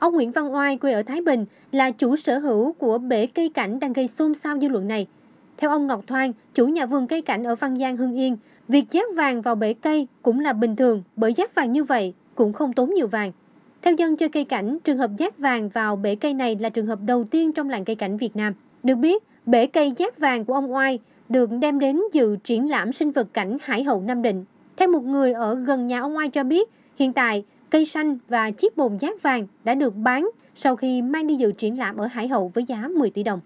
Ông Nguyễn Văn Oai quê ở Thái Bình là chủ sở hữu của bể cây cảnh đang gây xôn xao dư luận này. Theo ông Ngọc Thoan, chủ nhà vườn cây cảnh ở Văn Giang Hưng Yên, việc giáp vàng vào bể cây cũng là bình thường bởi giáp vàng như vậy cũng không tốn nhiều vàng. Theo dân chơi cây cảnh, trường hợp giáp vàng vào bể cây này là trường hợp đầu tiên trong làng cây cảnh Việt Nam. Được biết, bể cây giáp vàng của ông Oai được đem đến dự triển lãm sinh vật cảnh Hải Hậu Nam Định. Theo một người ở gần nhà ông Oai cho biết, hiện tại cây xanh và chiếc bồn giác vàng đã được bán sau khi mang đi dự triển lãm ở Hải Hậu với giá 10 tỷ đồng.